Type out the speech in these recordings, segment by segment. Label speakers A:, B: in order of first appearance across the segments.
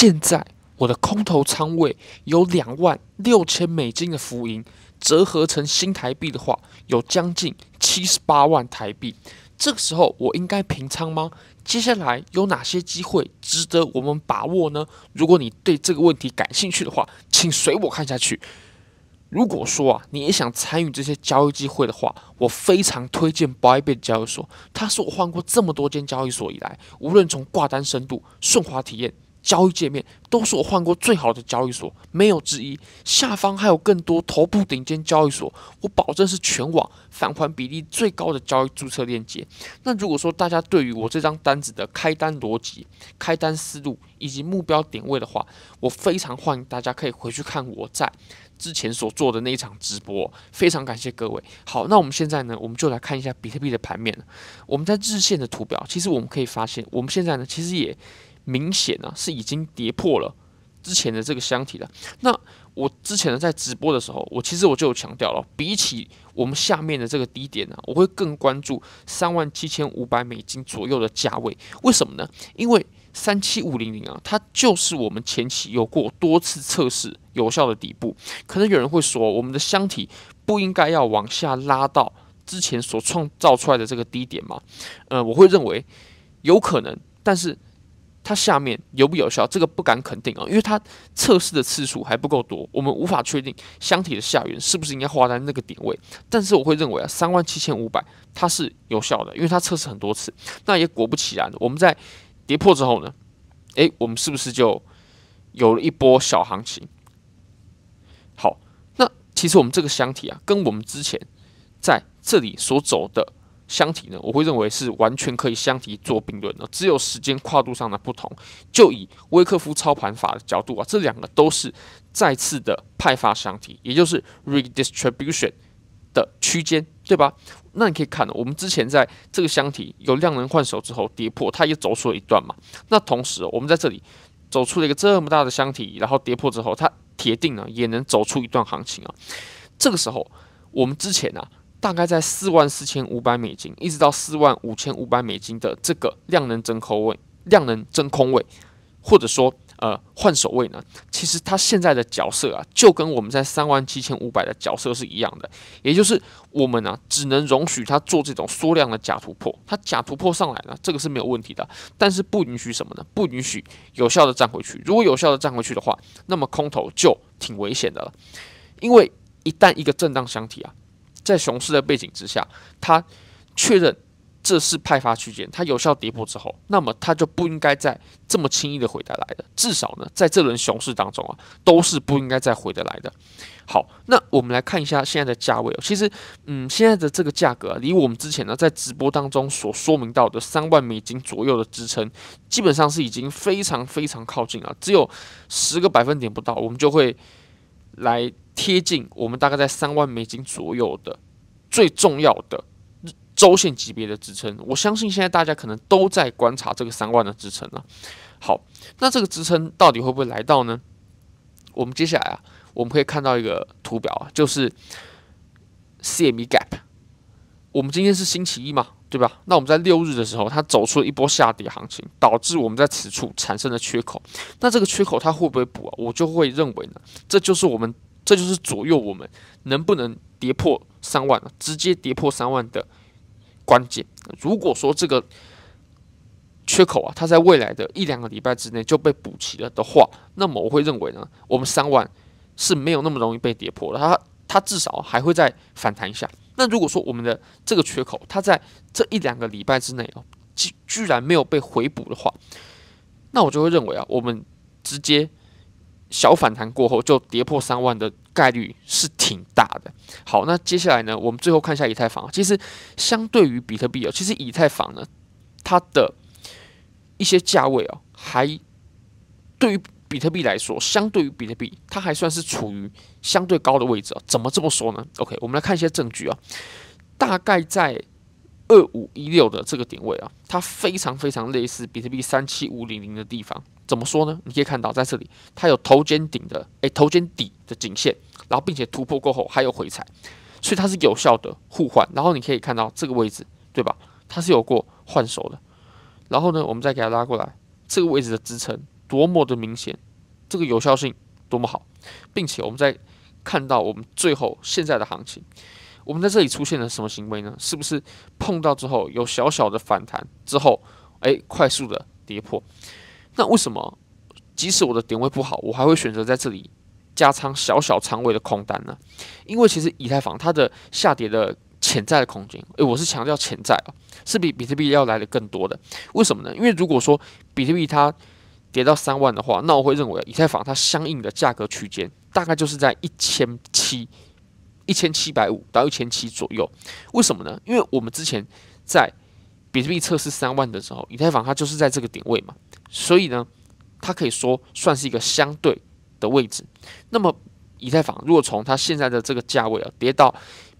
A: 现在我的空头仓位有两万六千美金的浮盈，折合成新台币的话，有将近七十八万台币。这个时候我应该平仓吗？接下来有哪些机会值得我们把握呢？如果你对这个问题感兴趣的话，请随我看下去。如果说啊，你也想参与这些交易机会的话，我非常推荐 Bybit 交易所。它是我换过这么多间交易所以来，无论从挂单深度、顺滑体验。交易界面都是我换过最好的交易所，没有之一。下方还有更多头部顶尖交易所，我保证是全网返还比例最高的交易注册链接。那如果说大家对于我这张单子的开单逻辑、开单思路以及目标点位的话，我非常欢迎大家可以回去看我在之前所做的那一场直播。非常感谢各位。好，那我们现在呢，我们就来看一下比特币的盘面。我们在日线的图表，其实我们可以发现，我们现在呢，其实也。明显啊，是已经跌破了之前的这个箱体了。那我之前呢，在直播的时候，我其实我就有强调了，比起我们下面的这个低点呢，我会更关注三万七千五百美金左右的价位。为什么呢？因为三七五零零啊，它就是我们前期有过多次测试有效的底部。可能有人会说，我们的箱体不应该要往下拉到之前所创造出来的这个低点吗？呃，我会认为有可能，但是。它下面有不有效？这个不敢肯定啊，因为它测试的次数还不够多，我们无法确定箱体的下缘是不是应该画在那个点位。但是我会认为啊，三万七千五百它是有效的，因为它测试很多次。那也果不其然，我们在跌破之后呢，诶，我们是不是就有了一波小行情？好，那其实我们这个箱体啊，跟我们之前在这里所走的。箱体呢，我会认为是完全可以箱体做并论的，只有时间跨度上的不同。就以威克夫操盘法的角度啊，这两个都是再次的派发箱体，也就是 redistribution 的区间，对吧？那你可以看，我们之前在这个箱体有量能换手之后跌破，它也走出了一段嘛。那同时，我们在这里走出了一个这么大的箱体，然后跌破之后，它铁定呢也能走出一段行情啊。这个时候，我们之前呢。大概在四万四千五百美金，一直到四万五千五百美金的这个量能真空位，量能真空位，或者说呃换手位呢，其实它现在的角色啊，就跟我们在三万七千五百的角色是一样的，也就是我们呢，只能容许它做这种缩量的假突破，它假突破上来呢，这个是没有问题的，但是不允许什么呢？不允许有效的站回去，如果有效的站回去的话，那么空头就挺危险的了，因为一旦一个震荡箱体啊。在熊市的背景之下，它确认这是派发区间，它有效跌破之后，那么它就不应该再这么轻易的回得来的。至少呢，在这轮熊市当中啊，都是不应该再回得来的。好，那我们来看一下现在的价位。其实，嗯，现在的这个价格啊，离我们之前呢在直播当中所说明到的三万美金左右的支撑，基本上是已经非常非常靠近啊，只有十个百分点不到，我们就会来。贴近我们大概在三万美金左右的最重要的周线级别的支撑，我相信现在大家可能都在观察这个三万的支撑了。好，那这个支撑到底会不会来到呢？我们接下来啊，我们可以看到一个图表啊，就是 CME Gap。我们今天是星期一嘛，对吧？那我们在六日的时候，它走出了一波下跌行情，导致我们在此处产生了缺口。那这个缺口它会不会补啊？我就会认为呢，这就是我们。这就是左右我们能不能跌破三万，直接跌破三万的关键。如果说这个缺口啊，它在未来的一两个礼拜之内就被补齐了的话，那么我会认为呢，我们三万是没有那么容易被跌破的，它它至少还会再反弹一下。那如果说我们的这个缺口，它在这一两个礼拜之内哦，居居然没有被回补的话，那我就会认为啊，我们直接。小反弹过后就跌破三万的概率是挺大的。好，那接下来呢，我们最后看一下以太坊。其实相对于比特币哦，其实以太坊呢，它的一些价位哦，还对于比特币来说，相对于比特币，它还算是处于相对高的位置哦。怎么这么说呢？OK，我们来看一些证据哦，大概在。二五一六的这个点位啊，它非常非常类似比特币三七五零零的地方。怎么说呢？你可以看到在这里，它有头肩顶的，诶，头肩底的颈线，然后并且突破过后还有回踩，所以它是有效的互换。然后你可以看到这个位置，对吧？它是有过换手的。然后呢，我们再给它拉过来，这个位置的支撑多么的明显，这个有效性多么好，并且我们再看到我们最后现在的行情。我们在这里出现了什么行为呢？是不是碰到之后有小小的反弹之后，哎，快速的跌破？那为什么即使我的点位不好，我还会选择在这里加仓小小仓位的空单呢？因为其实以太坊它的下跌的潜在的空间，哎，我是强调潜在啊，是比比特币要来的更多的。为什么呢？因为如果说比特币它跌到三万的话，那我会认为以太坊它相应的价格区间大概就是在一千七。一千七百五到一千七左右，为什么呢？因为我们之前在比特币测试三万的时候，以太坊它就是在这个点位嘛，所以呢，它可以说算是一个相对的位置。那么，以太坊如果从它现在的这个价位啊跌到。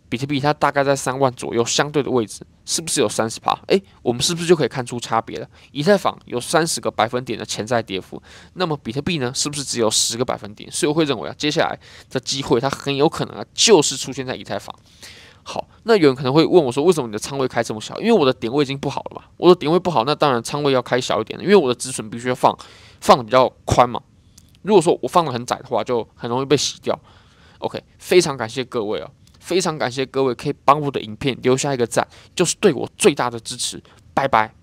A: 比特币它大概在三万左右相对的位置，是不是有三十趴？诶，我们是不是就可以看出差别了？以太坊有三十个百分点的潜在跌幅，那么比特币呢？是不是只有十个百分点？所以我会认为啊，接下来的机会它很有可能啊，就是出现在以太坊。好，那有人可能会问我说，为什么你的仓位开这么小？因为我的点位已经不好了嘛。我的点位不好，那当然仓位要开小一点，因为我的止损必须要放放比较宽嘛。如果说我放的很窄的话，就很容易被洗掉。OK，非常感谢各位啊。非常感谢各位可以帮我的影片留下一个赞，就是对我最大的支持。拜拜。